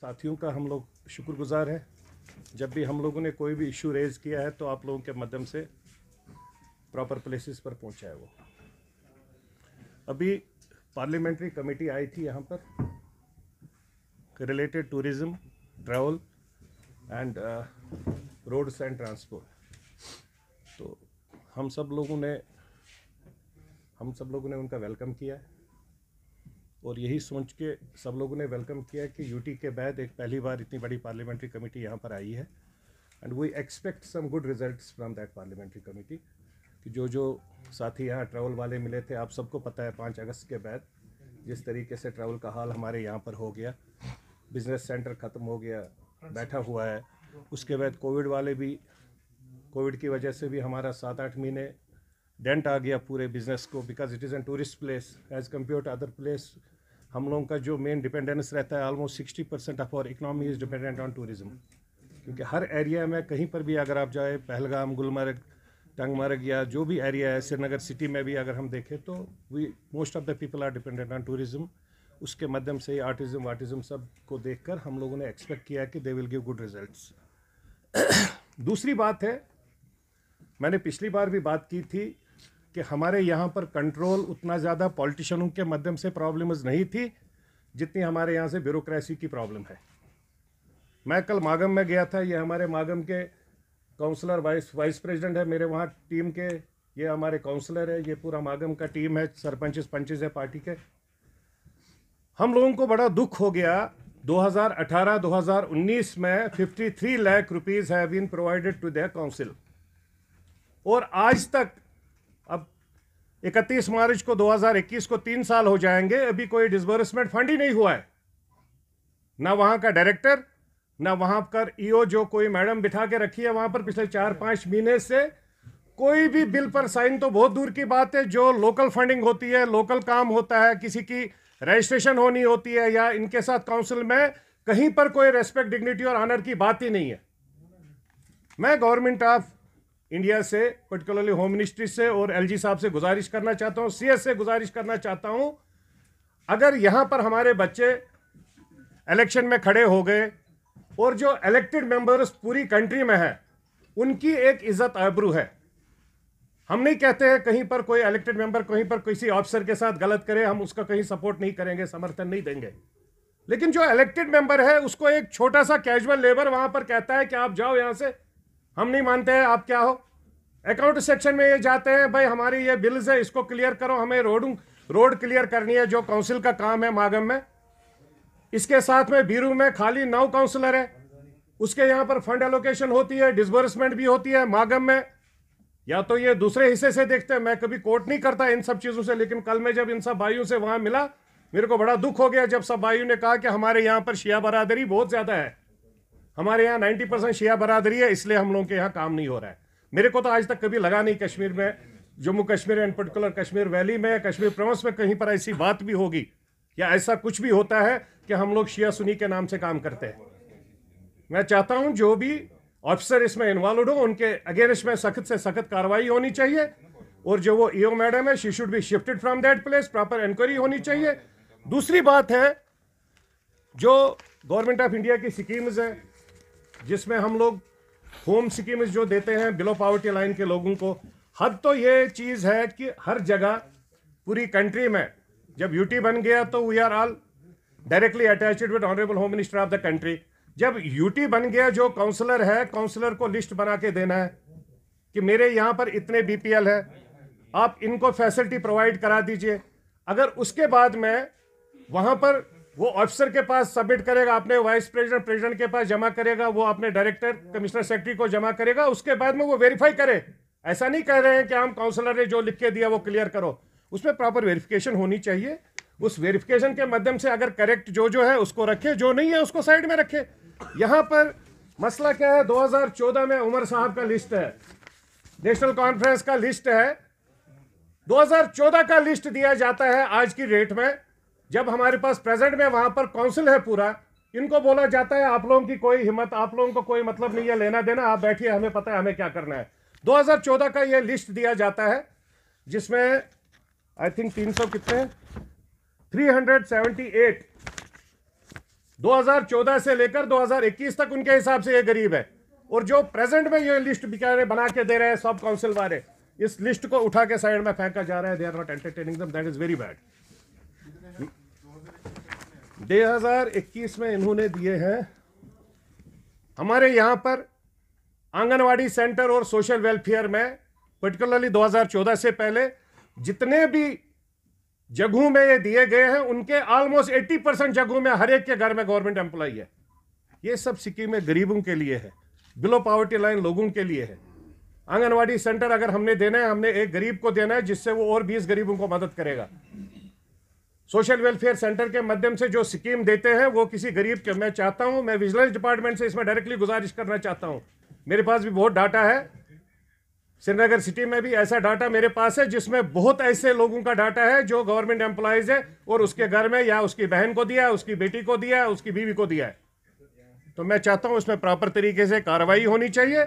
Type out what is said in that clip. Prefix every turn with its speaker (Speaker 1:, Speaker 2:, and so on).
Speaker 1: साथियों का हम लोग शुक्रगुजार हैं जब भी हम लोगों ने कोई भी इशू रेज़ किया है तो आप लोगों के माध्यम से प्रॉपर प्लेसेस पर पहुंचा है वो अभी पार्लियामेंट्री कमेटी आई थी यहाँ पर related tourism travel and roads and transport तो हम सब लोगों ने हम सब लोगों ने उनका वेलकम किया है और यही सोच के सब लोगों ने वेलकम किया कि यूटी के बाद एक पहली बार इतनी बड़ी पार्लियामेंट्री कमेटी यहाँ पर आई है and we expect some good result from that parliamentary committee कि जो जो साथी यहाँ ट्रैवल वाले मिले थे आप सबको पता है पाँच अगस्त के बाद जिस तरीके से ट्रैवल का हाल हमारे यहाँ पर हो गया बिजनेस सेंटर ख़त्म हो गया बैठा हुआ है उसके बाद कोविड वाले भी कोविड की वजह से भी हमारा सात आठ महीने डेंट आ गया पूरे बिजनेस को because it is an tourist place as compare to other place हम लोगों का जो मेन डिपेंडेंस रहता है almost sixty percent of our economy is dependent on tourism क्योंकि हर एरिया में कहीं पर भी अगर आप जाए पहलगाम गुलमर्ग टंगमर्ग या जो भी एरिया है श्रीनगर सिटी में भी अगर हम देखें तो we most of the people are dependent on tourism उसके माध्यम से आर्टिज्म वार्टिज्म सब को देख कर हम लोगों ने एक्सपेक्ट किया कि they will give good result दूसरी बात है मैंने पिछली बार भी बात की थी कि हमारे यहाँ पर कंट्रोल उतना ज़्यादा पॉलिटिशियनों के माध्यम से प्रॉब्लम नहीं थी जितनी हमारे यहाँ से ब्यूरोक्रेसी की प्रॉब्लम है मैं कल मागम में गया था ये हमारे मागम के काउंसलर वाइस वाइस प्रेसिडेंट है मेरे वहाँ टीम के ये हमारे काउंसलर है ये पूरा मागम का टीम है सरपंच पंचेज है पार्टी के हम लोगों को बड़ा दुख हो गया 2018-2019 में 53 lakh rupees have been provided to the council और आज तक अब 31 मार्च को 2021 को तीन साल हो जाएंगे अभी कोई डिसबर्समेंट फंड ही नहीं हुआ है ना वहां का डायरेक्टर ना वहां पर ईओ e जो कोई मैडम बिठा के रखी है वहां पर पिछले चार पांच महीने से कोई भी बिल पर साइन तो बहुत दूर की बात है जो लोकल फंडिंग होती है लोकल काम होता है किसी की रजिस्ट्रेशन होनी होती है या इनके साथ काउंसिल में कहीं पर कोई रेस्पेक्ट डिग्निटी और आनर की बात ही नहीं है मैं गवर्नमेंट ऑफ इंडिया से पर्टिकुलरली होम मिनिस्ट्री से और एलजी साहब से गुजारिश करना चाहता हूँ सीएस से गुजारिश करना चाहता हूँ अगर यहाँ पर हमारे बच्चे इलेक्शन में खड़े हो गए और जो इलेक्टेड मेंबर्स पूरी कंट्री में है उनकी एक इज्जत आबरू है हम नहीं कहते हैं कहीं पर कोई इलेक्टेड मेंबर कहीं पर किसी ऑफिसर के साथ गलत करे हम उसका कहीं सपोर्ट नहीं करेंगे समर्थन नहीं देंगे लेकिन जो इलेक्टेड मेंबर है उसको एक छोटा सा कैजुअल लेबर वहां पर कहता है कि आप जाओ यहां से हम नहीं मानते हैं आप क्या हो अकाउंट सेक्शन में ये जाते हैं भाई हमारी ये बिल्स है इसको क्लियर करो हमें रोड रोड क्लियर करनी है जो काउंसिल का काम है मागम में इसके साथ में बीरू में खाली नौ काउंसिलर है उसके यहाँ पर फंड एलोकेशन होती है डिसबर्समेंट भी होती है मागम में या तो ये दूसरे हिस्से से देखते हैं मैं कभी कोर्ट नहीं करता इन सब चीज़ों से लेकिन कल मैं जब इन सब भाइयों से वहाँ मिला मेरे को बड़ा दुख हो गया जब सब भाइयों ने कहा कि हमारे यहाँ पर शिया बरादरी बहुत ज़्यादा है हमारे यहाँ नाइन्टी परसेंट शिया बरादरी है इसलिए हम लोगों के यहाँ काम नहीं हो रहा है मेरे को तो आज तक कभी लगा नहीं कश्मीर में Jammu Kashmir and particular Kashmir valley में कश्मीर प्रवंस में कहीं पर ऐसी बात भी होगी या ऐसा कुछ भी होता है कि हम लोग शिया सुनी के नाम से काम करते हैं मैं चाहता हूं जो भी ऑफिसर इसमें इन्वॉल्व हो उनके अगेंस्ट में सख्त से सख्त कार्रवाई होनी चाहिए और जो वो ईओ e मैडम है she should be shifted from that place proper inquiry होनी चाहिए दूसरी बात है जो गवर्नमेंट ऑफ इंडिया की स्कीम्स है जिसमें हम लोग होम स्कीम जो देते हैं बिलो पावर्टी लाइन के लोगों को हद तो ये चीज़ है कि हर जगह पूरी कंट्री में जब यूटी बन गया तो we are all directly attached with honourable home minister of the country जब यूटी बन गया जो काउंसलर है काउंसलर को लिस्ट बना के देना है कि मेरे यहाँ पर इतने बीपीएल है आप इनको फैसिलिटी प्रोवाइड करा दीजिए अगर उसके बाद में वहाँ पर वो ऑफिसर के पास सबमिट करेगा अपने वाइस प्रेसिडेंट प्रेसिडेंट के पास जमा करेगा वो अपने डायरेक्टर कमिश्नर सेक्रेटरी को जमा करेगा उसके बाद में वो वेरीफाई करे ऐसा नहीं कह रहे हैं कि हम काउंसलर ने जो लिख के दिया वो क्लियर करो उसमें प्रॉपर वेरिफिकेशन होनी चाहिए उस वेरिफिकेशन के माध्यम से अगर करेक्ट जो जो है उसको रखे जो नहीं है उसको साइड में रखे यहाँ पर मसला क्या है 2014 में उमर साहब का लिस्ट है नेशनल कॉन्फ्रेंस का लिस्ट है 2014 का लिस्ट दिया जाता है आज की डेट में जब हमारे पास प्रेजेंट में वहां पर काउंसिल है पूरा इनको बोला जाता है आप लोगों की कोई हिम्मत आप लोगों को कोई मतलब नहीं है लेना देना आप बैठिए हमें पता है हमें क्या करना है 2014 का यह लिस्ट दिया जाता है जिसमें आई थिंक 300 कितने 378 2014 से लेकर 2021 तक उनके हिसाब से ये गरीब है और जो प्रेजेंट में ये लिस्ट बिचारे बना के दे रहे हैं सब काउंसिल वाले इस लिस्ट को उठा के साइड में फेंका जा रहा है they are not entertaining them that is very bad 2021 में इन्होंने दिए हैं हमारे यहाँ पर आंगनवाड़ी सेंटर और सोशल वेलफेयर में पर्टिकुलरली 2014 से पहले जितने भी जगहों में ये दिए गए हैं उनके ऑलमोस्ट 80 परसेंट जगहों में हर एक के घर में गवर्नमेंट एम्प्लॉई है ये सब सिक्किम में गरीबों के लिए है बिलो पॉवर्टी लाइन लोगों के लिए है आंगनवाड़ी सेंटर अगर हमने देना है हमने एक गरीब को देना है जिससे वो और बीस गरीबों को मदद करेगा सोशल वेलफेयर सेंटर के माध्यम से जो स्कीम देते हैं वो किसी गरीब के मैं चाहता हूँ मैं विजिलेंस डिपार्टमेंट से इसमें डायरेक्टली गुजारिश करना चाहता हूँ मेरे पास भी बहुत डाटा है श्रीनगर सिटी में भी ऐसा डाटा मेरे पास है जिसमें बहुत ऐसे लोगों का डाटा है जो गवर्नमेंट एम्प्लॉयज़ है और उसके घर में या उसकी बहन को दिया उसकी बेटी को दिया उसकी बीवी को दिया है तो मैं चाहता हूँ उसमें प्रॉपर तरीके से कार्रवाई होनी चाहिए